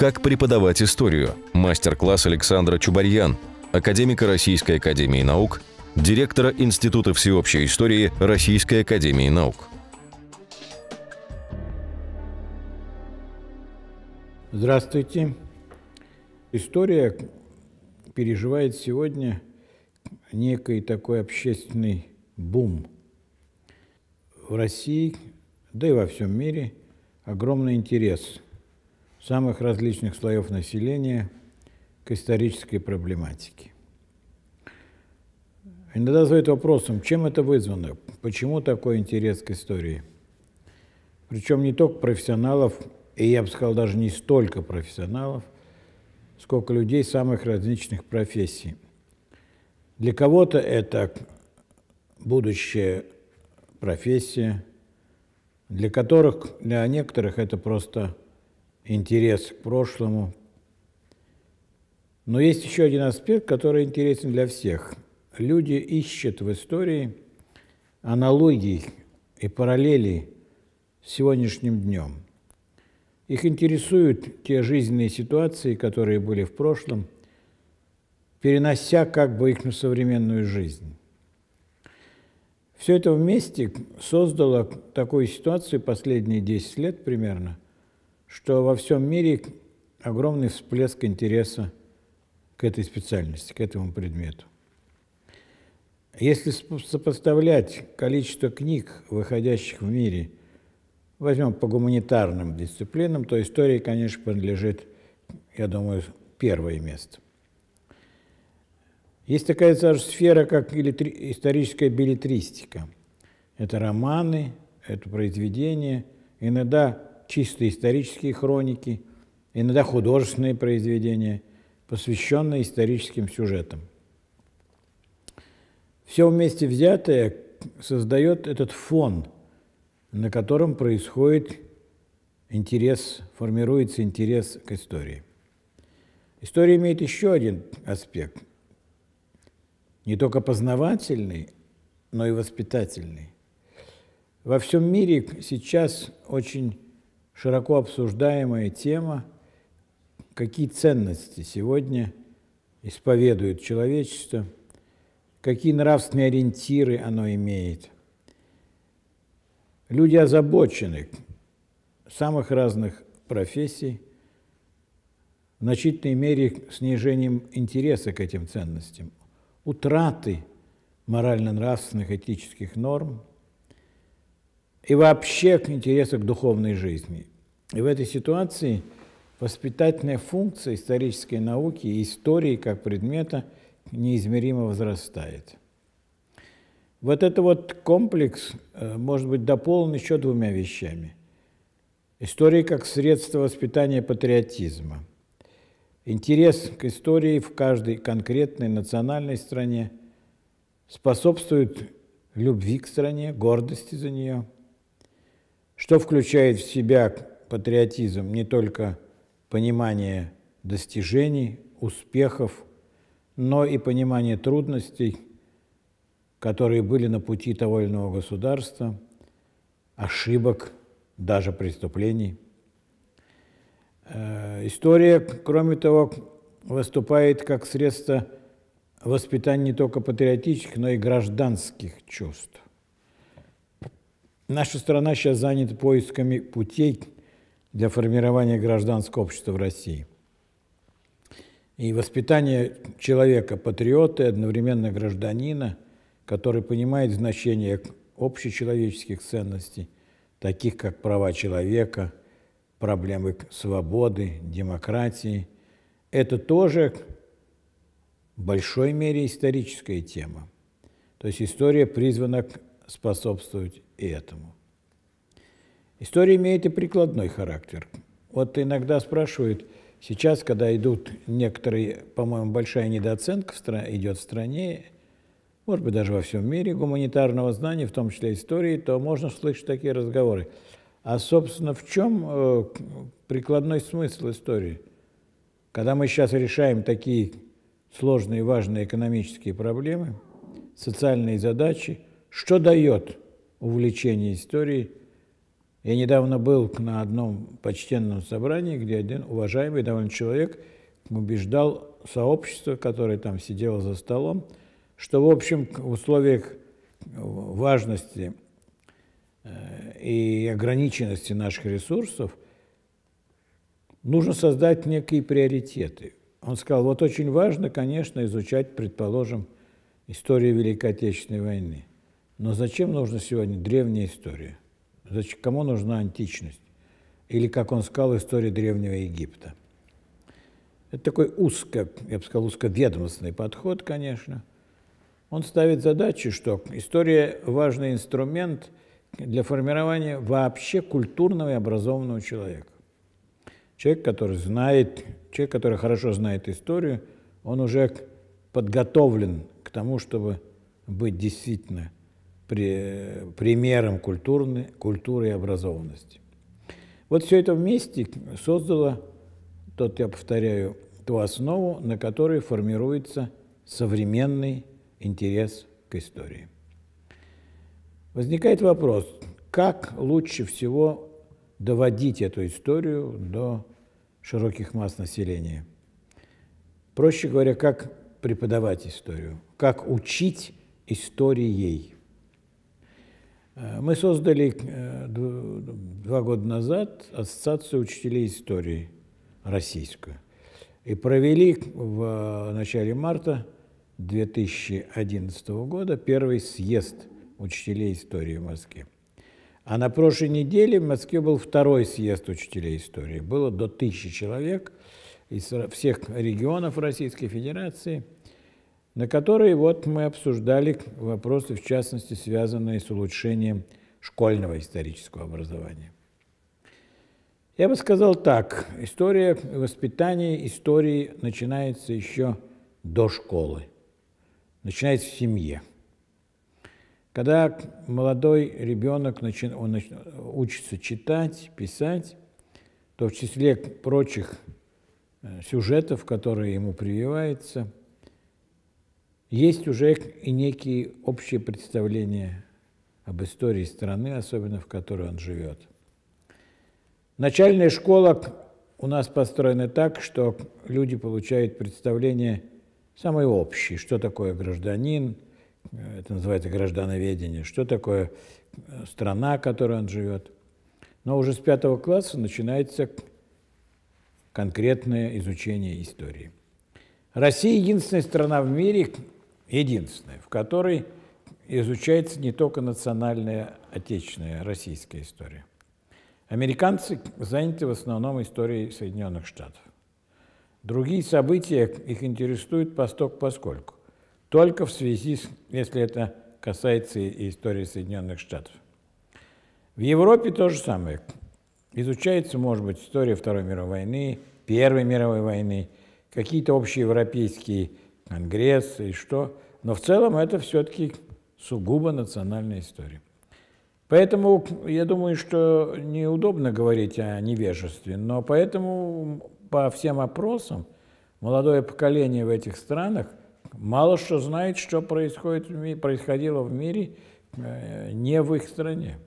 «Как преподавать историю» мастер-класс Александра Чубарьян, академика Российской академии наук, директора Института всеобщей истории Российской академии наук. Здравствуйте. История переживает сегодня некий такой общественный бум. В России, да и во всем мире огромный интерес – самых различных слоев населения к исторической проблематике. Иногда задают вопросом, чем это вызвано, почему такой интерес к истории. Причем не только профессионалов, и я бы сказал, даже не столько профессионалов, сколько людей самых различных профессий. Для кого-то это будущее профессия, для которых, для некоторых это просто интерес к прошлому. Но есть еще один аспект, который интересен для всех. Люди ищут в истории аналогий и параллелей с сегодняшним днем. Их интересуют те жизненные ситуации, которые были в прошлом, перенося как бы их на современную жизнь. Все это вместе создало такую ситуацию последние 10 лет примерно – что во всем мире огромный всплеск интереса к этой специальности, к этому предмету. Если сопоставлять количество книг, выходящих в мире, возьмем по гуманитарным дисциплинам, то истории, конечно, принадлежит, я думаю, первое место. Есть такая же сфера, как историческая билетристика. Это романы, это произведения, иногда чисто исторические хроники, иногда художественные произведения, посвященные историческим сюжетам. Все вместе взятое создает этот фон, на котором происходит интерес, формируется интерес к истории. История имеет еще один аспект, не только познавательный, но и воспитательный. Во всем мире сейчас очень широко обсуждаемая тема, какие ценности сегодня исповедует человечество, какие нравственные ориентиры оно имеет. Люди озабочены самых разных профессий, в значительной мере снижением интереса к этим ценностям, утраты морально-нравственных этических норм – и вообще к интересу к духовной жизни. И в этой ситуации воспитательная функция исторической науки и истории как предмета неизмеримо возрастает. Вот этот вот комплекс э, может быть дополнен еще двумя вещами. История как средство воспитания патриотизма. Интерес к истории в каждой конкретной национальной стране способствует любви к стране, гордости за нее, что включает в себя патриотизм не только понимание достижений, успехов, но и понимание трудностей, которые были на пути того или иного государства, ошибок, даже преступлений. Э, история, кроме того, выступает как средство воспитания не только патриотических, но и гражданских чувств. Наша страна сейчас занята поисками путей для формирования гражданского общества в России. И воспитание человека патриота и одновременно гражданина, который понимает значение общечеловеческих ценностей, таких как права человека, проблемы свободы, демократии, это тоже в большой мере историческая тема. То есть история призвана способствовать и этому. История имеет и прикладной характер. Вот иногда спрашивают, сейчас, когда идут некоторые, по-моему, большая недооценка в стран, идет в стране, может быть, даже во всем мире гуманитарного знания, в том числе истории, то можно слышать такие разговоры. А, собственно, в чем э, прикладной смысл истории? Когда мы сейчас решаем такие сложные важные экономические проблемы, социальные задачи, что дает увлечение историей я недавно был на одном почтенном собрании, где один уважаемый довольно человек убеждал сообщество, которое там сидело за столом, что, в общем, в условиях важности э, и ограниченности наших ресурсов нужно создать некие приоритеты. Он сказал, вот очень важно, конечно, изучать, предположим, историю Великой Отечественной войны. Но зачем нужна сегодня древняя история? Значит, кому нужна античность? Или, как он сказал, история Древнего Египта. Это такой узко, я бы сказал, узковедомственный подход, конечно. Он ставит задачу, что история – важный инструмент для формирования вообще культурного и образованного человека. Человек, который знает, человек, который хорошо знает историю, он уже подготовлен к тому, чтобы быть действительно примером культурной, культуры и образованности. Вот все это вместе создало, тот я повторяю, ту основу, на которой формируется современный интерес к истории. Возникает вопрос, как лучше всего доводить эту историю до широких масс населения? Проще говоря, как преподавать историю, как учить истории ей. Э, мы создали э, два года назад Ассоциацию учителей истории российскую и провели в э, начале марта 2011 года первый съезд учителей истории в Москве. А на прошлой неделе в Москве был второй съезд учителей истории. Было до тысячи человек из всех регионов Российской Федерации – на которой вот мы обсуждали вопросы, в частности, связанные с улучшением школьного исторического образования. Я бы сказал так, история воспитания, истории начинается еще до школы, начинается в семье. Когда молодой ребенок начи... он нач... учится читать, писать, то в числе прочих э, сюжетов, которые ему прививаются – есть уже и некие общие представления об истории страны, особенно в которой он живет. Начальная школа у нас построена так, что люди получают представление самое общее, что такое гражданин, это называется граждановедение, что такое э, страна, в которой он живет. Но уже с пятого класса начинается конкретное изучение истории. Россия – единственная страна в мире, единственная, в которой изучается не только национальная, отечественная российская история. Американцы заняты в основном историей Соединенных Штатов. Другие события их интересуют посток поскольку, только в связи с, если это касается и истории Соединенных Штатов. В Европе то же самое. Изучается, может быть, история Второй мировой войны, Первой мировой войны, какие-то общие европейские Конгресса и что. Но в целом это все-таки сугубо национальная история. Поэтому я думаю, что неудобно говорить о невежестве, но поэтому по всем опросам молодое поколение в этих странах мало что знает, что происходит происходило в мире э, не в их стране.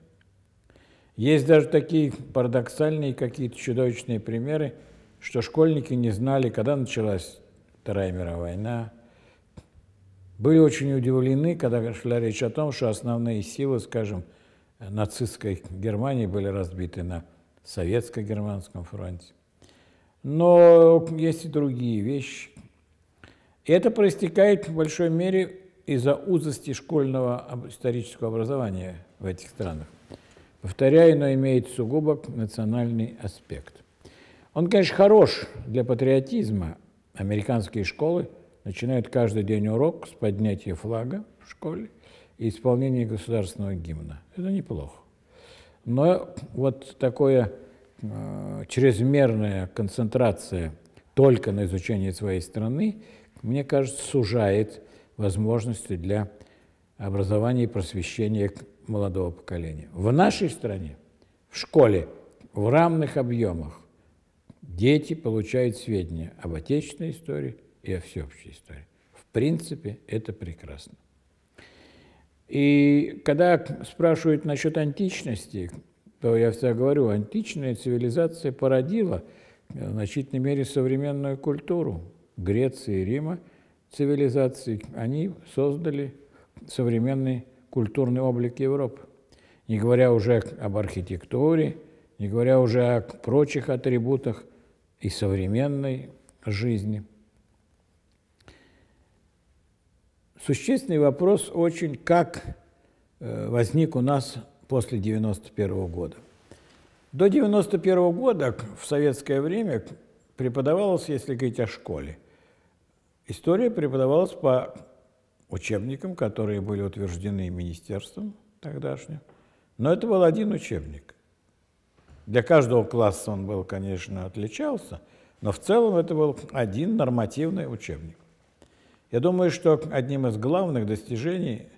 Есть даже такие парадоксальные какие-то чудовищные примеры, что школьники не знали, когда началась Вторая мировая война, были очень удивлены, когда шла речь о том, что основные силы, скажем, нацистской Германии были разбиты на советско-германском фронте. Но есть и другие вещи. И это проистекает в большой мере из-за узости школьного исторического образования в этих странах. Повторяю, но имеет сугубо национальный аспект. Он, конечно, хорош для патриотизма, американские школы начинают каждый день урок с поднятия флага в школе и исполнения государственного гимна. Это неплохо. Но вот такое э, чрезмерная концентрация только на изучении своей страны, мне кажется, сужает возможности для образования и просвещения молодого поколения. В нашей стране, в школе, в равных объемах Дети получают сведения об отечественной истории и о всеобщей истории. В принципе, это прекрасно. И когда спрашивают насчет античности, то я всегда говорю, античная цивилизация породила в значительной мере современную культуру Греции и Рима, цивилизации, они создали современный культурный облик Европы. Не говоря уже об архитектуре, не говоря уже о прочих атрибутах и современной жизни. Существенный вопрос очень, как э, возник у нас после 1991 года. До 1991 года в советское время преподавалась, если говорить о школе, история преподавалась по учебникам, которые были утверждены министерством тогдашним. Но это был один учебник. Для каждого класса он был, конечно, отличался, но в целом это был один нормативный учебник. Я думаю, что одним из главных достижений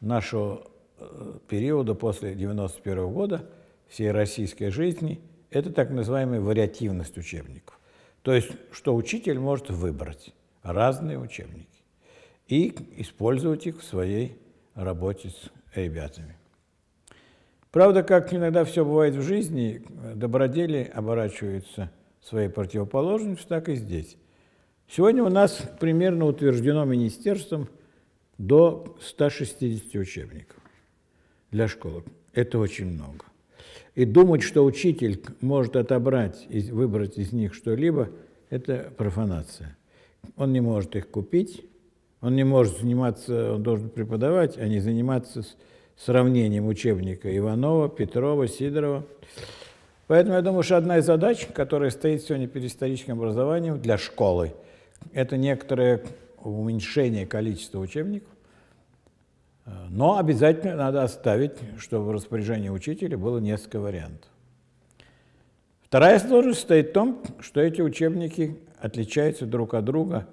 нашего э, периода после 1991 -го года всей российской жизни – это так называемая вариативность учебников. То есть, что учитель может выбрать разные учебники и использовать их в своей работе с ребятами. Правда, как иногда все бывает в жизни, добродели оборачиваются своей противоположностью, так и здесь. Сегодня у нас примерно утверждено министерством до 160 учебников для школы. Это очень много. И думать, что учитель может отобрать и выбрать из них что-либо, это профанация. Он не может их купить, он не может заниматься, он должен преподавать, а не заниматься с сравнением учебника Иванова, Петрова, Сидорова. Поэтому я думаю, что одна из задач, которая стоит сегодня перед историческим образованием для школы, это некоторое уменьшение количества учебников, но обязательно надо оставить, чтобы в распоряжении учителя было несколько вариантов. Вторая сложность состоит в том, что эти учебники отличаются друг от друга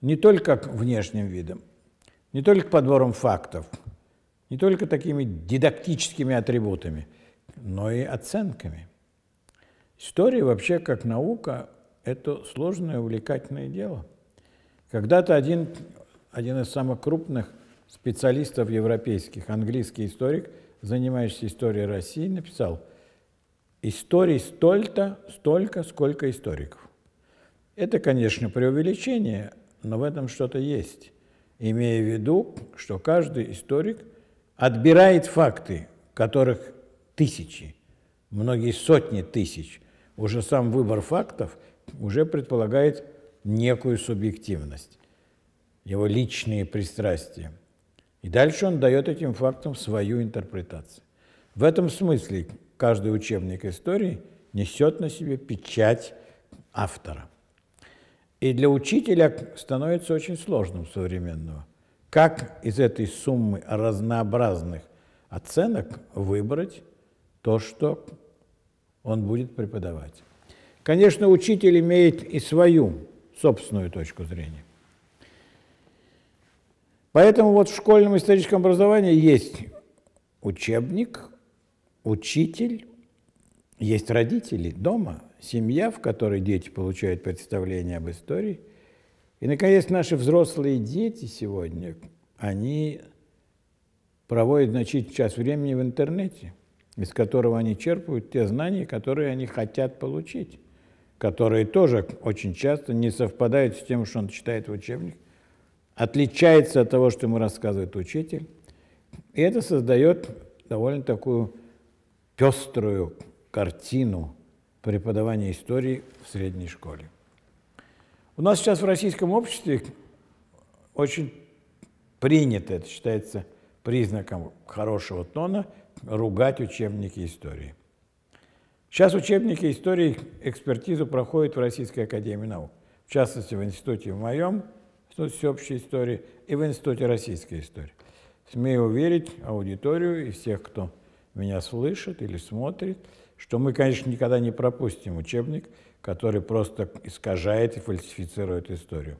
не только внешним видом, не только подбором фактов – не только такими дидактическими атрибутами, но и оценками. История вообще как наука – это сложное, увлекательное дело. Когда-то один, один из самых крупных специалистов европейских, английский историк, занимающийся историей России, написал «Историй столько, столько, сколько историков». Это, конечно, преувеличение, но в этом что-то есть, имея в виду, что каждый историк – отбирает факты, которых тысячи, многие сотни тысяч. Уже сам выбор фактов уже предполагает некую субъективность, его личные пристрастия. И дальше он дает этим фактам свою интерпретацию. В этом смысле каждый учебник истории несет на себе печать автора. И для учителя становится очень сложным современного – как из этой суммы разнообразных оценок выбрать то, что он будет преподавать? Конечно, учитель имеет и свою собственную точку зрения. Поэтому вот в школьном историческом образовании есть учебник, учитель, есть родители дома, семья, в которой дети получают представление об истории – и, наконец, наши взрослые дети сегодня, они проводят значительную часть времени в интернете, из которого они черпают те знания, которые они хотят получить, которые тоже очень часто не совпадают с тем, что он читает в учебник, отличается от того, что ему рассказывает учитель. И это создает довольно такую пеструю картину преподавания истории в средней школе. У нас сейчас в российском обществе очень принято, это считается признаком хорошего тона, ругать учебники истории. Сейчас учебники истории экспертизу проходят в Российской Академии Наук, в частности, в институте в моем, Институте всеобщей истории и в Институте российской истории. Смею уверить аудиторию и всех, кто меня слышит или смотрит, что мы, конечно, никогда не пропустим учебник, который просто искажает и фальсифицирует историю.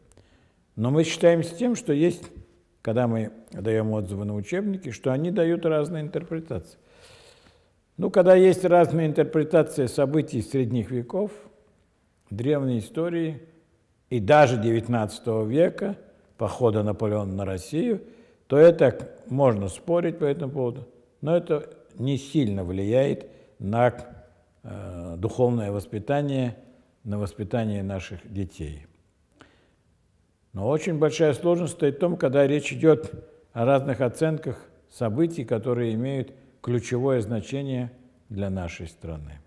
Но мы считаем с тем, что есть, когда мы даем отзывы на учебники, что они дают разные интерпретации. Ну, когда есть разные интерпретации событий средних веков, древней истории и даже XIX века, похода Наполеона на Россию, то это можно спорить по этому поводу, но это не сильно влияет на э, духовное воспитание на воспитание наших детей. Но очень большая сложность стоит в том, когда речь идет о разных оценках событий, которые имеют ключевое значение для нашей страны.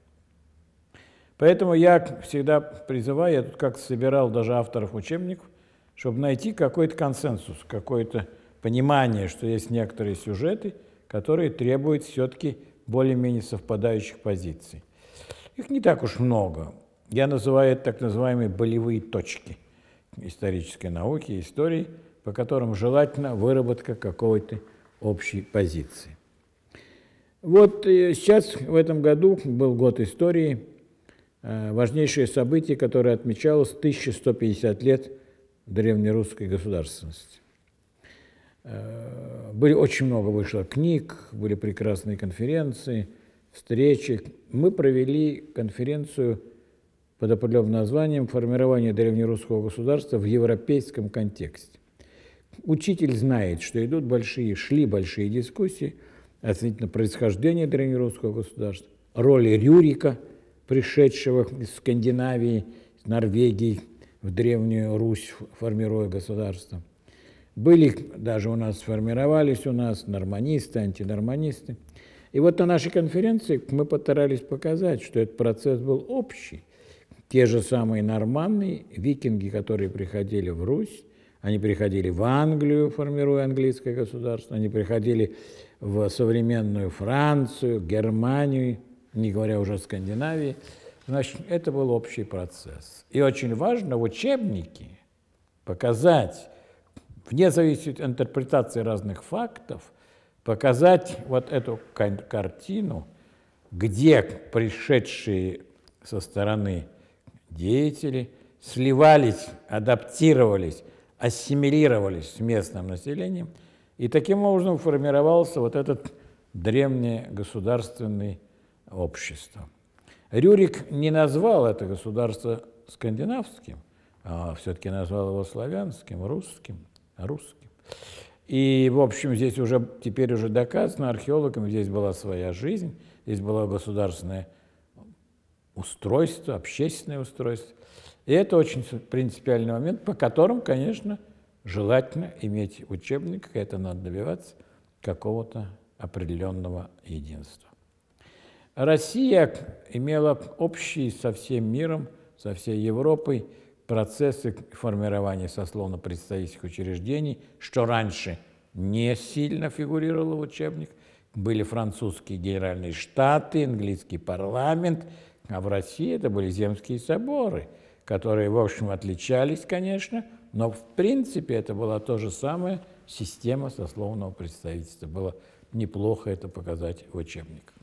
Поэтому я всегда призываю, я тут как собирал даже авторов учебников, чтобы найти какой-то консенсус, какое-то понимание, что есть некоторые сюжеты, которые требуют все-таки более-менее совпадающих позиций. Их не так уж много. Я называю это так называемые болевые точки исторической науки, истории, по которым желательно выработка какой-то общей позиции. Вот э, сейчас, в этом году, был год истории, э, важнейшее событие, которое отмечалось 1150 лет древнерусской государственности. Э, были очень много вышло книг, были прекрасные конференции, встречи. Мы провели конференцию под определенным названием «Формирование древнерусского государства в европейском контексте». Учитель знает, что идут большие, шли большие дискуссии относительно происхождения древнерусского государства, роли Рюрика, пришедшего из Скандинавии, из Норвегии в Древнюю Русь, формируя государство. Были даже у нас, сформировались у нас норманисты, антинорманисты. И вот на нашей конференции мы постарались показать, что этот процесс был общий, те же самые норманны, викинги, которые приходили в Русь, они приходили в Англию, формируя английское государство, они приходили в современную Францию, Германию, не говоря уже о Скандинавии. Значит, это был общий процесс. И очень важно в учебнике показать, вне зависимости от интерпретации разных фактов, показать вот эту картину, где пришедшие со стороны деятели сливались, адаптировались, ассимилировались с местным населением, и таким образом формировался вот этот древний государственный общество. Рюрик не назвал это государство скандинавским, а все-таки назвал его славянским, русским, русским. И, в общем, здесь уже теперь уже доказано археологам, здесь была своя жизнь, здесь была государственная устройство, общественное устройство. И это очень принципиальный момент, по которым, конечно, желательно иметь учебник, это надо добиваться какого-то определенного единства. Россия имела общие со всем миром, со всей Европой процессы формирования сословно-представительских учреждений, что раньше не сильно фигурировало в учебниках, были французские генеральные штаты, английский парламент, а в России это были земские соборы, которые, в общем, отличались, конечно, но в принципе это была то же самое система сословного представительства. Было неплохо это показать в учебниках.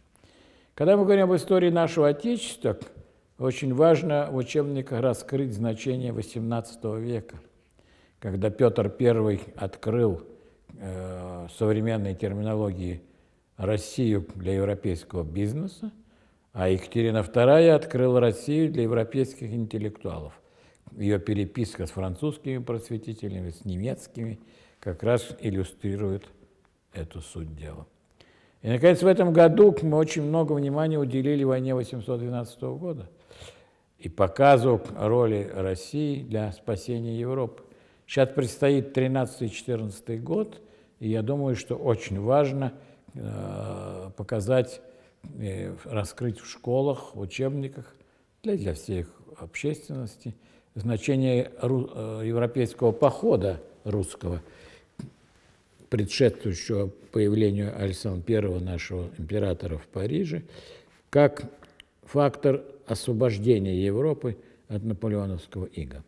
Когда мы говорим об истории нашего Отечества, очень важно в учебниках раскрыть значение XVIII века, когда Петр I открыл э, современной терминологии Россию для европейского бизнеса – а Екатерина II открыла Россию для европейских интеллектуалов. Ее переписка с французскими просветителями, с немецкими, как раз иллюстрирует эту суть дела. И, наконец, в этом году мы очень много внимания уделили войне 812 года и показу роли России для спасения Европы. Сейчас предстоит 13-14 год, и я думаю, что очень важно э, показать раскрыть в школах, в учебниках, для, для всей общественности, значение э, европейского похода русского, предшествующего появлению Александра I, нашего императора в Париже, как фактор освобождения Европы от наполеоновского ига.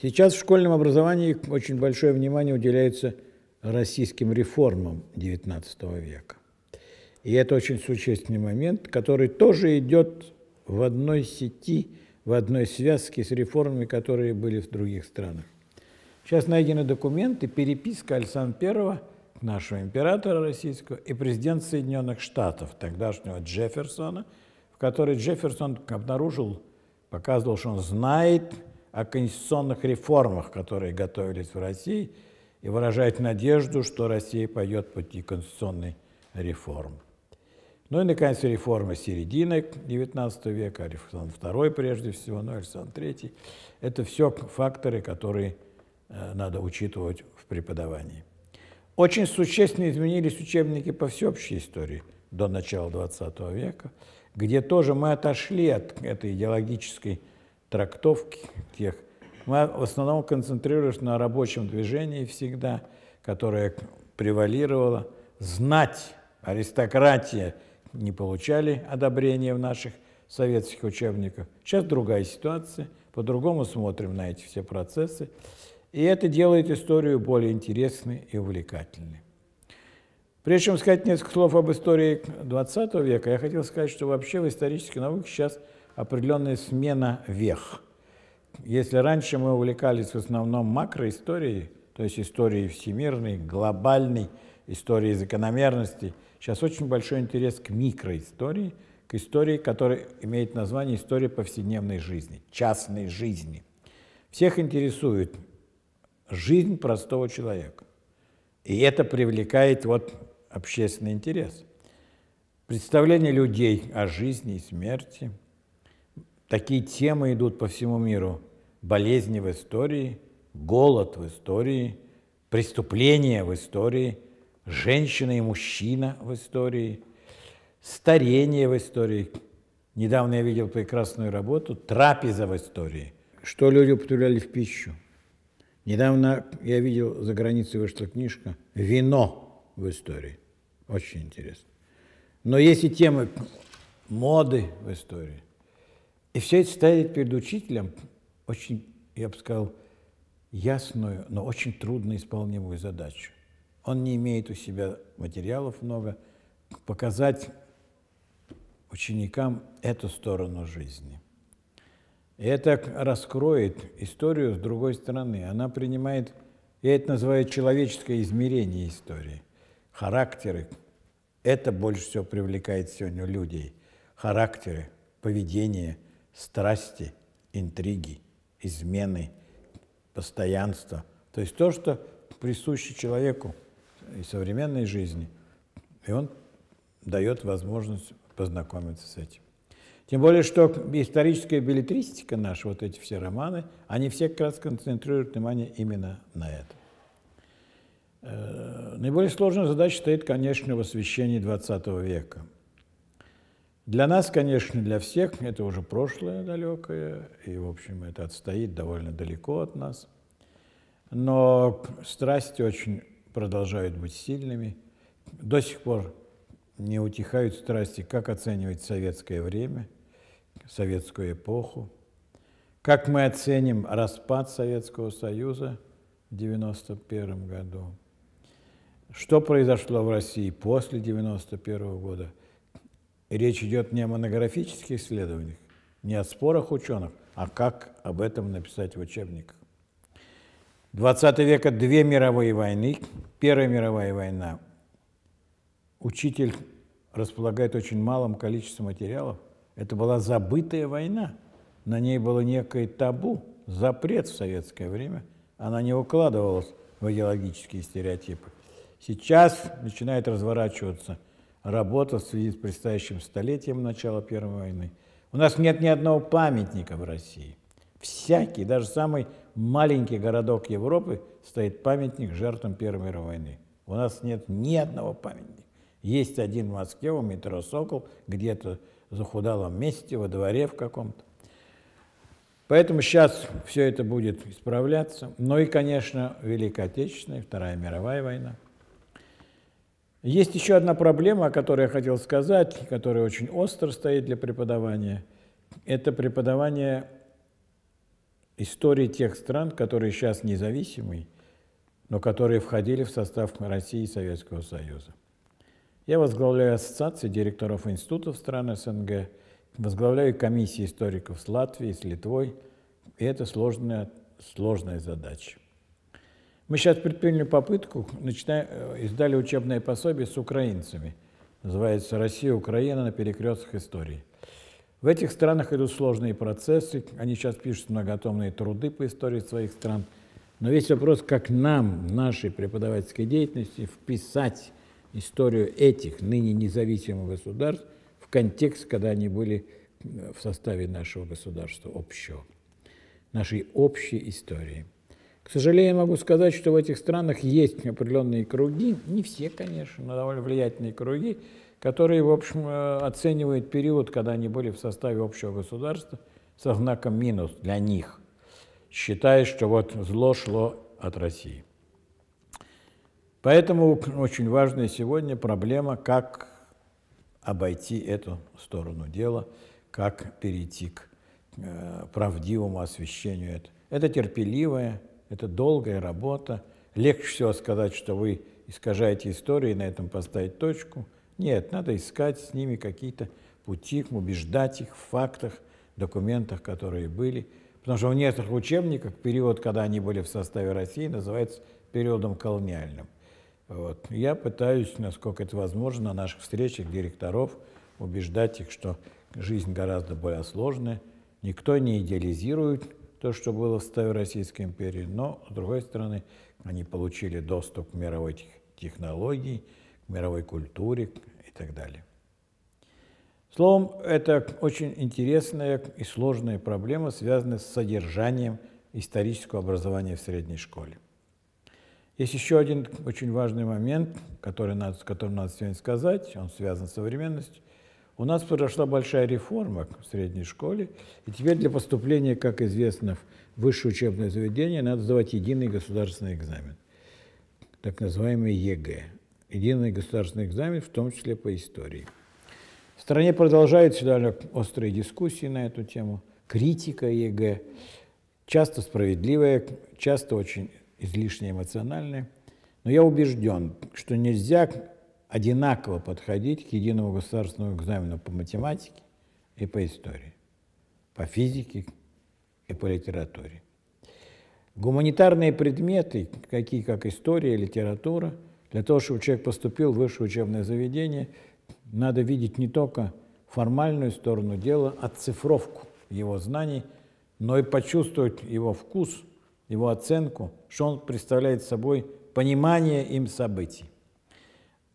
Сейчас в школьном образовании очень большое внимание уделяется российским реформам XIX века. И это очень существенный момент, который тоже идет в одной сети, в одной связке с реформами, которые были в других странах. Сейчас найдены документы, переписка Александра I, нашего императора российского, и президент Соединенных Штатов, тогдашнего Джефферсона, в которой Джефферсон обнаружил, показывал, что он знает о конституционных реформах, которые готовились в России, и выражает надежду, что Россия пойдет пути конституционной реформы. Ну и, наконец, реформа середины XIX века, Александр II прежде всего, ну, Александр III. Это все факторы, которые э, надо учитывать в преподавании. Очень существенно изменились учебники по всеобщей истории до начала XX века, где тоже мы отошли от этой идеологической трактовки тех. Мы в основном концентрируемся на рабочем движении всегда, которое превалировало. Знать, аристократия – не получали одобрения в наших советских учебниках. Сейчас другая ситуация, по-другому смотрим на эти все процессы, и это делает историю более интересной и увлекательной. Прежде чем сказать несколько слов об истории XX века, я хотел сказать, что вообще в исторической науке сейчас определенная смена вех. Если раньше мы увлекались в основном макроисторией, то есть историей всемирной, глобальной, историей закономерностей, Сейчас очень большой интерес к микроистории, к истории, которая имеет название «История повседневной жизни», частной жизни. Всех интересует жизнь простого человека. И это привлекает вот общественный интерес. Представление людей о жизни и смерти. Такие темы идут по всему миру. Болезни в истории, голод в истории, преступления в истории – женщина и мужчина в истории, старение в истории. Недавно я видел прекрасную работу «Трапеза в истории». Что люди употребляли в пищу? Недавно я видел, за границей вышла книжка «Вино в истории». Очень интересно. Но есть и темы моды в истории. И все это ставит перед учителем очень, я бы сказал, ясную, но очень трудно исполнимую задачу он не имеет у себя материалов много, показать ученикам эту сторону жизни. И это раскроет историю с другой стороны. Она принимает, я это называю человеческое измерение истории, характеры. Это больше всего привлекает сегодня людей. Характеры, поведение, страсти, интриги, измены, постоянство. То есть то, что присуще человеку – и современной жизни. И он дает возможность познакомиться с этим. Тем более, что историческая билетристика наша, вот эти все романы, они все как раз концентрируют внимание именно на этом. Э, наиболее сложная задача стоит, конечно, в освещении XX века. Для нас, конечно, для всех, это уже прошлое далекое, и, в общем, это отстоит довольно далеко от нас. Но страсть очень продолжают быть сильными. До сих пор не утихают страсти, как оценивать советское время, советскую эпоху, как мы оценим распад Советского Союза в 1991 году, что произошло в России после 1991 года. речь идет не о монографических исследованиях, не о спорах ученых, а как об этом написать в учебниках. 20 века две мировые войны. Первая мировая война. Учитель располагает очень малым количеством материалов. Это была забытая война. На ней было некое табу, запрет в советское время. Она не укладывалась в идеологические стереотипы. Сейчас начинает разворачиваться работа в связи с предстоящим столетием начала Первой войны. У нас нет ни одного памятника в России. Всякий, даже самый маленький городок Европы стоит памятник жертвам Первой мировой войны. У нас нет ни одного памятника. Есть один в Москве у метро «Сокол», где-то в захудалом месте, во дворе в каком-то. Поэтому сейчас все это будет исправляться. Ну и, конечно, Великая Отечественная, Вторая мировая война. Есть еще одна проблема, о которой я хотел сказать, которая очень остро стоит для преподавания. Это преподавание истории тех стран, которые сейчас независимы, но которые входили в состав России и Советского Союза. Я возглавляю ассоциации директоров институтов стран СНГ, возглавляю комиссии историков с Латвией, с Литвой, и это сложная, сложная задача. Мы сейчас предприняли попытку, начиная, э, издали учебное пособие с украинцами. Называется «Россия, Украина на перекрестках истории». В этих странах идут сложные процессы, они сейчас пишут многотомные труды по истории своих стран, но весь вопрос, как нам, нашей преподавательской деятельности, вписать историю этих ныне независимых государств в контекст, когда они были в составе нашего государства общего, нашей общей истории. К сожалению, я могу сказать, что в этих странах есть определенные круги, не все, конечно, но довольно влиятельные круги, которые, в общем, э, оценивают период, когда они были в составе общего государства, со знаком минус для них, считая, что вот зло шло от России. Поэтому очень важная сегодня проблема, как обойти эту сторону дела, как перейти к э, правдивому освещению. Это, это терпеливая, это долгая работа. Легче всего сказать, что вы искажаете историю и на этом поставить точку – нет, надо искать с ними какие-то пути, убеждать их в фактах, документах, которые были. Потому что в некоторых учебниках период, когда они были в составе России, называется периодом колониальным. Вот. Я пытаюсь, насколько это возможно, на наших встречах директоров убеждать их, что жизнь гораздо более сложная. Никто не идеализирует то, что было в составе Российской империи, но, с другой стороны, они получили доступ к мировой тех технологии, мировой культуре и так далее. Словом, это очень интересная и сложная проблема, связанная с содержанием исторического образования в средней школе. Есть еще один очень важный момент, который надо, которым надо сегодня сказать, он связан с современностью. У нас произошла большая реформа в средней школе, и теперь для поступления, как известно, в высшее учебное заведение надо сдавать единый государственный экзамен, так называемый ЕГЭ единый государственный экзамен, в том числе по истории. В стране продолжаются острые дискуссии на эту тему, критика ЕГЭ, часто справедливая, часто очень излишне эмоциональная. Но я убежден, что нельзя одинаково подходить к единому государственному экзамену по математике и по истории, по физике и по литературе. Гуманитарные предметы, такие как история, литература – для того, чтобы человек поступил в высшее учебное заведение, надо видеть не только формальную сторону дела, отцифровку а его знаний, но и почувствовать его вкус, его оценку, что он представляет собой понимание им событий.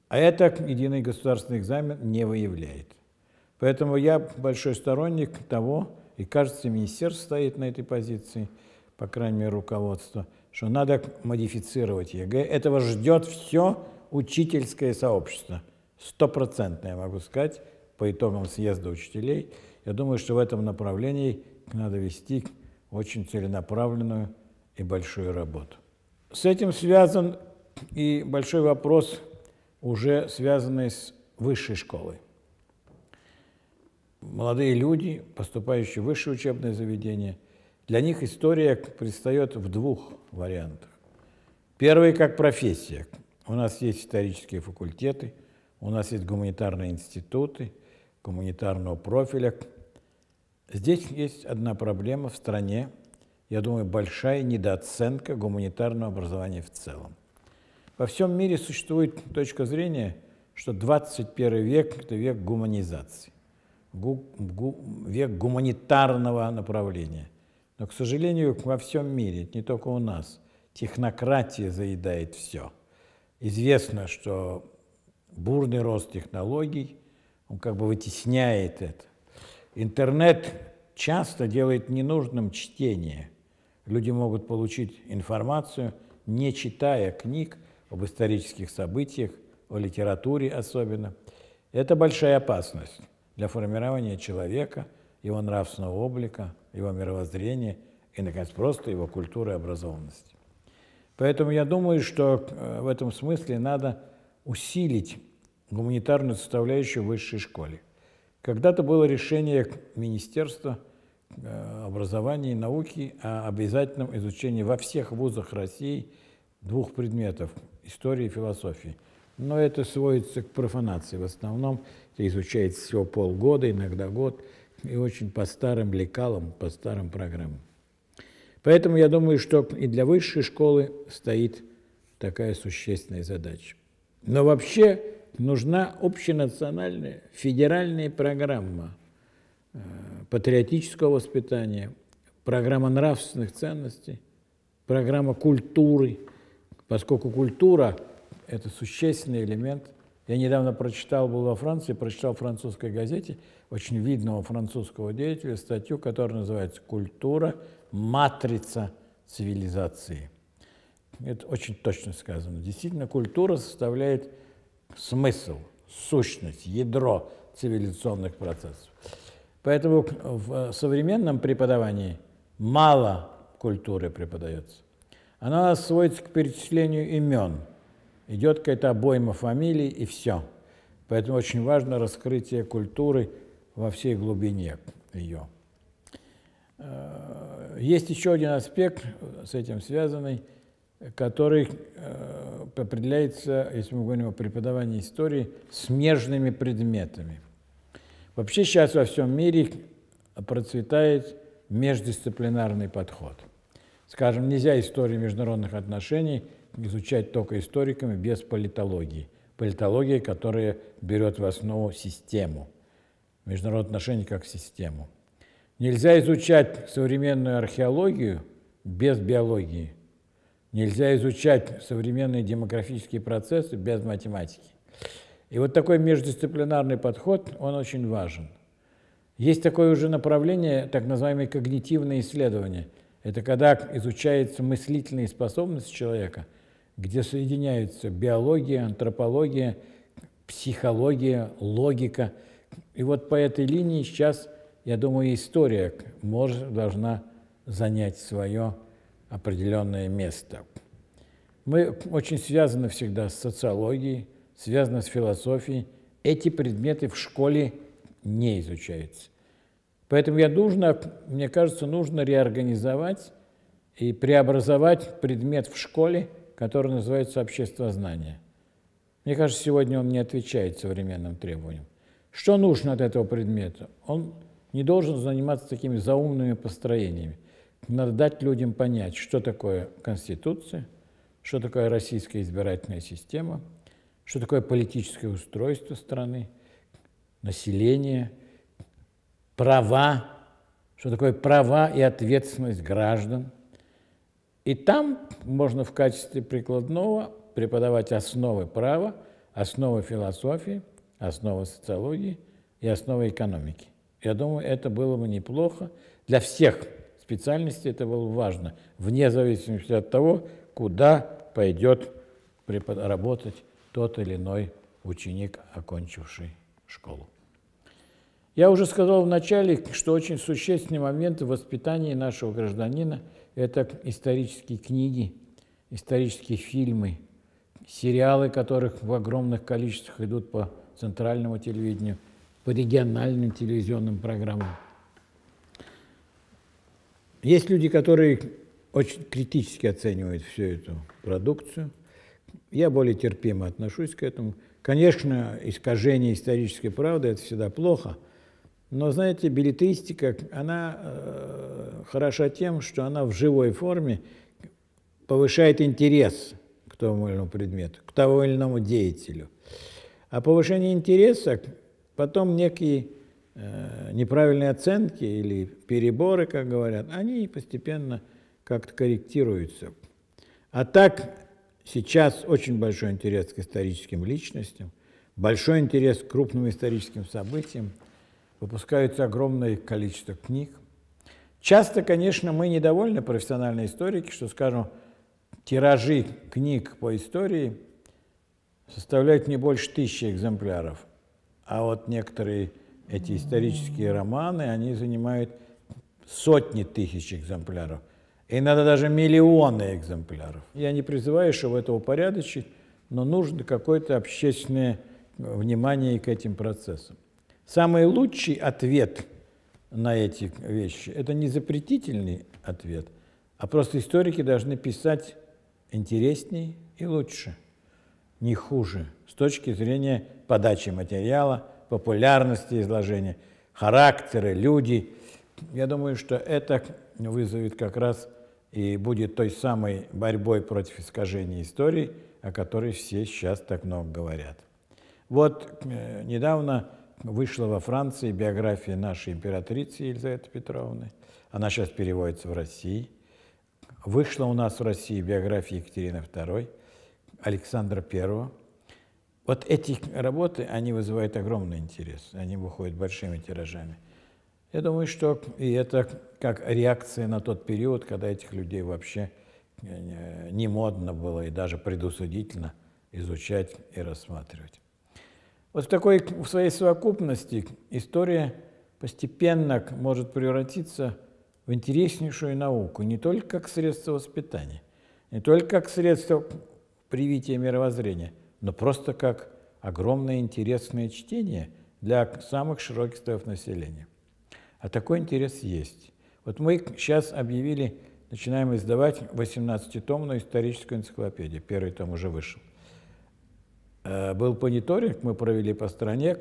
А это единый государственный экзамен не выявляет. Поэтому я большой сторонник того, и кажется, министерство стоит на этой позиции, по крайней мере, руководство – что надо модифицировать ЕГЭ. Этого ждет все учительское сообщество. Стопроцентное, могу сказать, по итогам съезда учителей. Я думаю, что в этом направлении надо вести очень целенаправленную и большую работу. С этим связан и большой вопрос, уже связанный с высшей школой. Молодые люди, поступающие в высшее учебное заведение, для них история предстает в двух вариантах. Первый как профессия. У нас есть исторические факультеты, у нас есть гуманитарные институты, гуманитарного профиля. Здесь есть одна проблема в стране, я думаю, большая недооценка гуманитарного образования в целом. Во всем мире существует точка зрения, что 21 век – это век гуманизации, гу, гу, век гуманитарного направления. Но, к сожалению, во всем мире, не только у нас, технократия заедает все. Известно, что бурный рост технологий, он как бы вытесняет это. Интернет часто делает ненужным чтение. Люди могут получить информацию, не читая книг об исторических событиях, о литературе особенно. Это большая опасность для формирования человека, его нравственного облика, его мировоззрение и, наконец, просто его культура и образованность. Поэтому я думаю, что э, в этом смысле надо усилить гуманитарную составляющую в высшей школе. Когда-то было решение Министерства э, образования и науки о обязательном изучении во всех вузах России двух предметов – истории и философии. Но это сводится к профанации в основном. Это изучается всего полгода, иногда год – и очень по старым лекалам, по старым программам. Поэтому я думаю, что и для высшей школы стоит такая существенная задача. Но вообще нужна общенациональная, федеральная программа э, патриотического воспитания, программа нравственных ценностей, программа культуры, поскольку культура – это существенный элемент – я недавно прочитал, был во Франции, прочитал в французской газете очень видного французского деятеля статью, которая называется «Культура – матрица цивилизации». Это очень точно сказано. Действительно, культура составляет смысл, сущность, ядро цивилизационных процессов. Поэтому в современном преподавании мало культуры преподается. Она сводится к перечислению имен – Идет какая-то обойма фамилий и все. Поэтому очень важно раскрытие культуры во всей глубине ее. Э, есть еще один аспект, с этим связанный, который э, определяется, если мы говорим о преподавании истории, смежными предметами. Вообще сейчас во всем мире процветает междисциплинарный подход. Скажем, нельзя историю международных отношений – изучать только историками без политологии. Политология, которая берет в основу систему, международные отношения как систему. Нельзя изучать современную археологию без биологии. Нельзя изучать современные демографические процессы без математики. И вот такой междисциплинарный подход, он очень важен. Есть такое уже направление, так называемые когнитивные исследования. Это когда изучается мыслительные способности человека – где соединяются биология, антропология, психология, логика. И вот по этой линии сейчас, я думаю, история может, должна занять свое определенное место. Мы очень связаны всегда с социологией, связаны с философией. Эти предметы в школе не изучаются. Поэтому я нужно, мне кажется, нужно реорганизовать и преобразовать предмет в школе – который называется «Общество знания». Мне кажется, сегодня он не отвечает современным требованиям. Что нужно от этого предмета? Он не должен заниматься такими заумными построениями. Надо дать людям понять, что такое Конституция, что такое российская избирательная система, что такое политическое устройство страны, население, права, что такое права и ответственность граждан – и там можно в качестве прикладного преподавать основы права, основы философии, основы социологии и основы экономики. Я думаю, это было бы неплохо. Для всех специальностей это было важно, вне зависимости от того, куда пойдет препод работать тот или иной ученик, окончивший школу. Я уже сказал в начале, что очень существенный момент в воспитании нашего гражданина – это исторические книги, исторические фильмы, сериалы, которых в огромных количествах идут по центральному телевидению, по региональным телевизионным программам. Есть люди, которые очень критически оценивают всю эту продукцию. Я более терпимо отношусь к этому. Конечно, искажение исторической правды – это всегда плохо – но, знаете, билетристика, она э, хороша тем, что она в живой форме повышает интерес к тому или иному предмету, к тому или иному деятелю. А повышение интереса потом некие э, неправильные оценки или переборы, как говорят, они постепенно как-то корректируются. А так сейчас очень большой интерес к историческим личностям, большой интерес к крупным историческим событиям – выпускается огромное количество книг. Часто, конечно, мы недовольны профессиональные историки, что, скажем, тиражи книг по истории составляют не больше тысячи экземпляров, а вот некоторые эти исторические романы, они занимают сотни тысяч экземпляров, иногда даже миллионы экземпляров. Я не призываю, чтобы это упорядочить, но нужно какое-то общественное внимание к этим процессам. Самый лучший ответ на эти вещи – это не запретительный ответ, а просто историки должны писать интересней и лучше, не хуже, с точки зрения подачи материала, популярности изложения, характеры, люди. Я думаю, что это вызовет как раз и будет той самой борьбой против искажения истории, о которой все сейчас так много говорят. Вот э, недавно Вышла во Франции биография нашей императрицы Елизаветы Петровны. Она сейчас переводится в России. Вышла у нас в России биография Екатерины II, Александра I. Вот эти работы, они вызывают огромный интерес. Они выходят большими тиражами. Я думаю, что и это как реакция на тот период, когда этих людей вообще э, не модно было и даже предусудительно изучать и рассматривать. Вот в такой в своей совокупности история постепенно может превратиться в интереснейшую науку, не только как средство воспитания, не только как средство привития мировоззрения, но просто как огромное интересное чтение для самых широких слоев населения. А такой интерес есть. Вот мы сейчас объявили, начинаем издавать 18-томную историческую энциклопедию. Первый том уже вышел. Э, был мониторинг, мы провели по стране.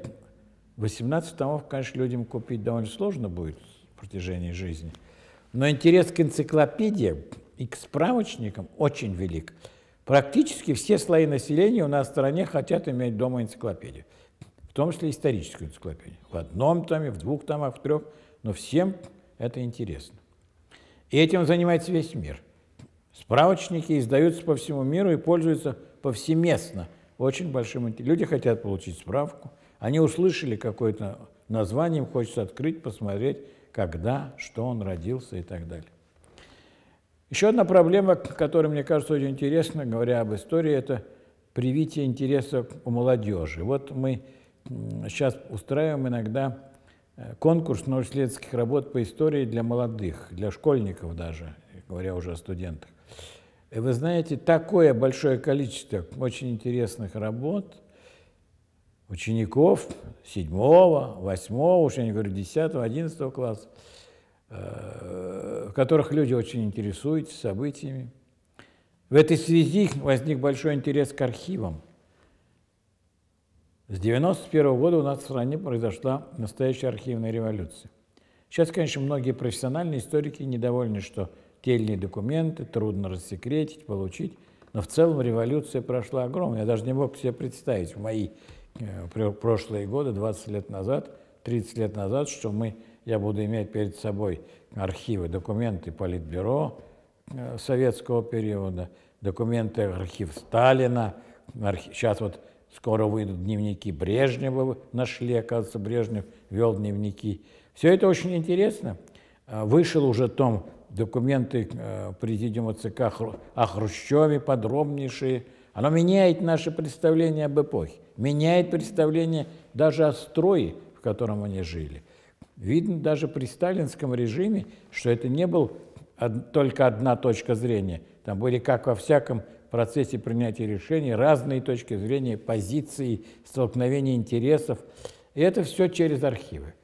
18 томов, конечно, людям купить довольно сложно будет в протяжении жизни. Но интерес к энциклопедиям и к справочникам очень велик. Практически все слои населения у нас в стране хотят иметь дома энциклопедию, в том числе историческую энциклопедию. В одном томе, в двух томах, в трех, но всем это интересно. И этим занимается весь мир. Справочники издаются по всему миру и пользуются повсеместно – очень большим интересом. Люди хотят получить справку. Они услышали какое-то название, им хочется открыть, посмотреть, когда, что он родился и так далее. Еще одна проблема, которая, мне кажется, очень интересна, говоря об истории, это привитие интереса у молодежи. Вот мы сейчас устраиваем иногда э, конкурс научно-исследовательских работ по истории для молодых, для школьников даже, говоря уже о студентах вы знаете, такое большое количество очень интересных работ учеников 7, 8, уж я не говорю 10, 11 класса, э, в которых люди очень интересуются событиями. В этой связи возник большой интерес к архивам. С 1991 -го года у нас в стране произошла настоящая архивная революция. Сейчас, конечно, многие профессиональные историки недовольны, что тельные документы, трудно рассекретить, получить. Но в целом революция прошла огромная. Я даже не мог себе представить в мои э, прошлые годы, 20 лет назад, 30 лет назад, что мы, я буду иметь перед собой архивы, документы Политбюро э, советского периода, документы архив Сталина. Архив, сейчас вот скоро выйдут дневники Брежнева, нашли, оказывается, Брежнев вел дневники. Все это очень интересно. Э, вышел уже том документы э, президиума ЦК о Хрущеве подробнейшие. Оно меняет наше представление об эпохе, меняет представление даже о строе, в котором они жили. Видно даже при сталинском режиме, что это не был только одна точка зрения. Там были, как во всяком процессе принятия решений, разные точки зрения, позиции, столкновения интересов. И это все через архивы.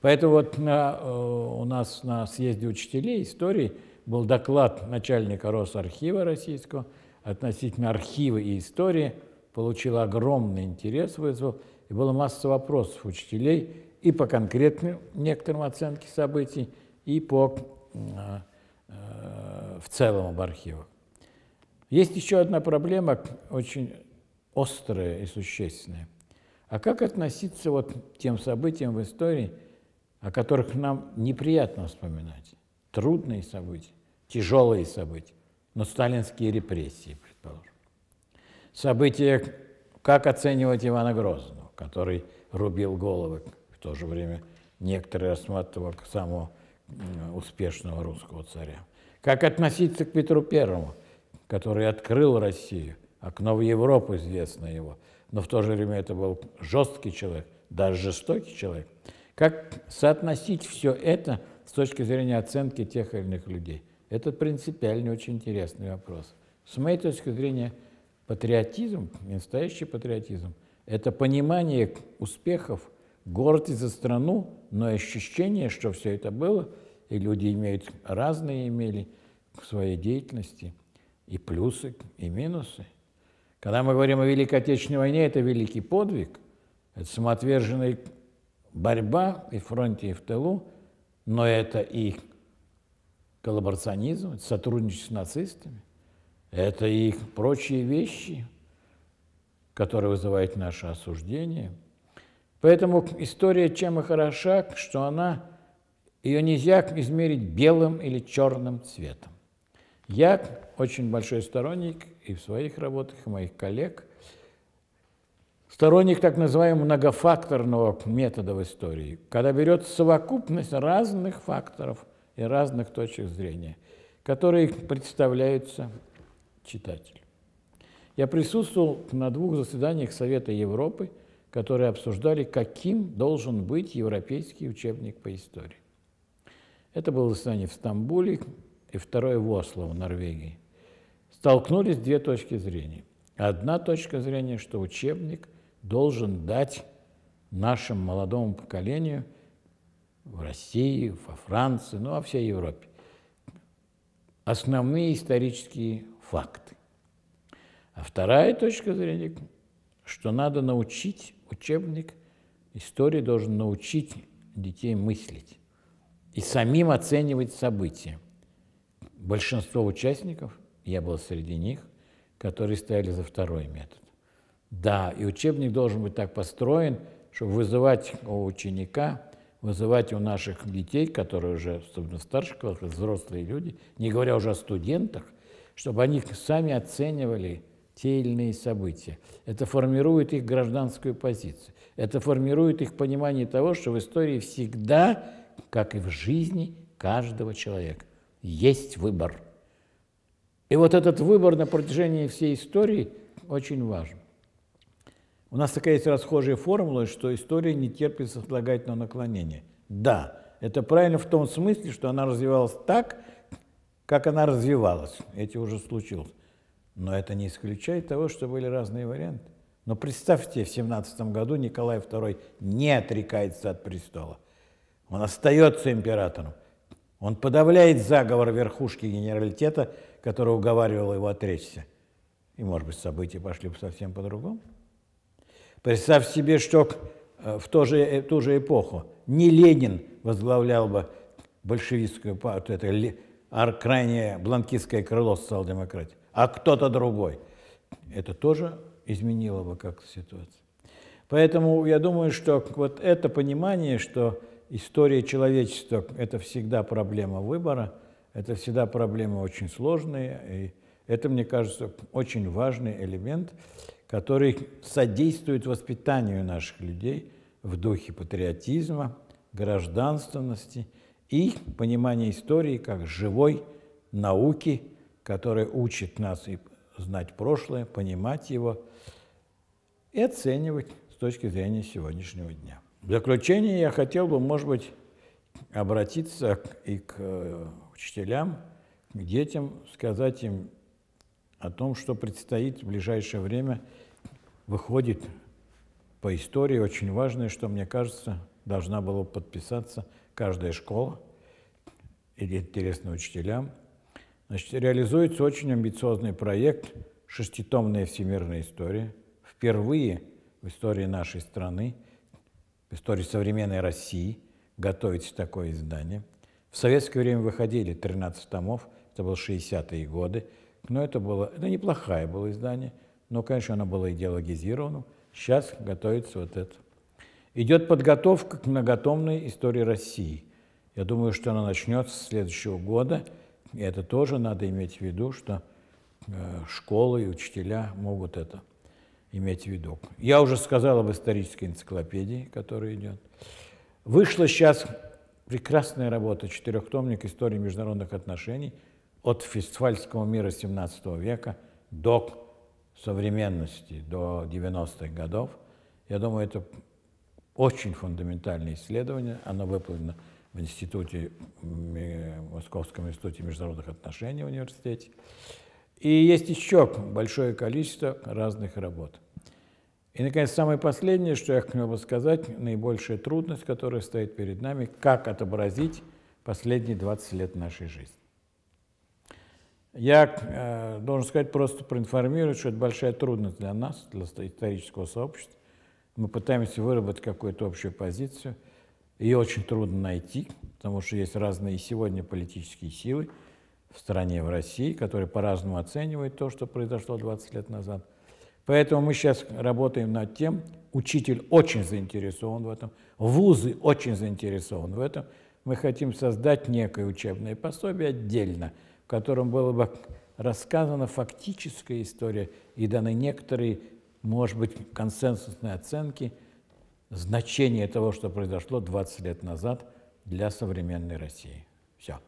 Поэтому вот на, э, у нас на съезде учителей истории был доклад начальника Росархива российского относительно архива и истории, получил огромный интерес, вызвал, и было масса вопросов учителей и по конкретным некоторым оценке событий, и по, э, э, в целом об архивах. Есть еще одна проблема, очень острая и существенная. А как относиться вот к тем событиям в истории – о которых нам неприятно вспоминать. Трудные события, тяжелые события, но сталинские репрессии, предположим. События, как оценивать Ивана Грозного, который рубил головы в то же время некоторые рассматривал как самого успешного русского царя. Как относиться к Петру Первому, который открыл Россию, окно а в Европу известно его, но в то же время это был жесткий человек, даже жестокий человек. Как соотносить все это с точки зрения оценки тех или иных людей? Это принципиальный, очень интересный вопрос. С моей точки зрения, патриотизм, настоящий патриотизм, это понимание успехов, гордость за страну, но ощущение, что все это было, и люди имеют разные имели в своей деятельности и плюсы, и минусы. Когда мы говорим о Великой Отечественной войне, это великий подвиг, это самоотверженный борьба и в фронте, и в тылу, но это и коллаборационизм, сотрудничество с нацистами, это и прочие вещи, которые вызывают наше осуждение. Поэтому история чем и хороша, что она, ее нельзя измерить белым или черным цветом. Я очень большой сторонник и в своих работах, и моих коллег – сторонник так называемого многофакторного метода в истории, когда берет совокупность разных факторов и разных точек зрения, которые представляются читателю. Я присутствовал на двух заседаниях Совета Европы, которые обсуждали, каким должен быть европейский учебник по истории. Это было заседание в Стамбуле и второе в Осло, в Норвегии. Столкнулись две точки зрения. Одна точка зрения, что учебник должен дать нашему молодому поколению в России, во Франции, ну, во всей Европе. Основные исторические факты. А вторая точка зрения, что надо научить, учебник истории должен научить детей мыслить и самим оценивать события. Большинство участников, я был среди них, которые стояли за второй метод. Да, и учебник должен быть так построен, чтобы вызывать у ученика, вызывать у наших детей, которые уже, особенно в старших классах, взрослые люди, не говоря уже о студентах, чтобы они сами оценивали те или иные события. Это формирует их гражданскую позицию. Это формирует их понимание того, что в истории всегда, как и в жизни каждого человека, есть выбор. И вот этот выбор на протяжении всей истории очень важен. У нас такая есть расхожая формула, что история не терпит сослагательного наклонения. Да, это правильно в том смысле, что она развивалась так, как она развивалась. Эти уже случилось. Но это не исключает того, что были разные варианты. Но представьте, в 17 году Николай II не отрекается от престола. Он остается императором. Он подавляет заговор верхушки генералитета, который уговаривал его отречься. И, может быть, события пошли бы совсем по-другому. Представь себе, что э, в ту же, э, ту же эпоху не Ленин возглавлял бы большевистскую партию, это крайнее бланкистское крыло социал-демократии, а кто-то другой. Это тоже изменило бы как-то ситуацию. Поэтому я думаю, что вот это понимание, что история человечества – это всегда проблема выбора, это всегда проблема очень сложная, и это, мне кажется, очень важный элемент который содействует воспитанию наших людей в духе патриотизма, гражданственности и понимания истории как живой науки, которая учит нас и знать прошлое, понимать его и оценивать с точки зрения сегодняшнего дня. В заключение я хотел бы, может быть, обратиться и к э, учителям, к детям, сказать им, о том, что предстоит в ближайшее время, выходит по истории очень важное, что, мне кажется, должна была подписаться каждая школа или интересно учителям. Значит, реализуется очень амбициозный проект «Шеститомная всемирная история». Впервые в истории нашей страны, в истории современной России готовится такое издание. В советское время выходили 13 томов, это были 60-е годы, но это было, это неплохое было издание, но, конечно, оно было идеологизировано. Сейчас готовится вот это. Идет подготовка к многотомной истории России. Я думаю, что она начнется с следующего года. И это тоже надо иметь в виду, что э, школы и учителя могут это иметь в виду. Я уже сказал об исторической энциклопедии, которая идет. Вышла сейчас прекрасная работа «Четырехтомник истории международных отношений» от фестивальского мира 17 века до современности, до 90-х годов. Я думаю, это очень фундаментальное исследование. Оно выполнено в институте, в э, Московском институте международных отношений в университете. И есть еще большое количество разных работ. И, наконец, самое последнее, что я хотел бы сказать, наибольшая трудность, которая стоит перед нами, как отобразить последние 20 лет нашей жизни. Я э, должен сказать, просто проинформировать, что это большая трудность для нас, для исторического сообщества. Мы пытаемся выработать какую-то общую позицию. Ее очень трудно найти, потому что есть разные сегодня политические силы в стране, в России, которые по-разному оценивают то, что произошло 20 лет назад. Поэтому мы сейчас работаем над тем, учитель очень заинтересован в этом, вузы очень заинтересованы в этом. Мы хотим создать некое учебное пособие отдельно – в котором было бы рассказана фактическая история и даны некоторые, может быть, консенсусные оценки значения того, что произошло 20 лет назад для современной России. Все.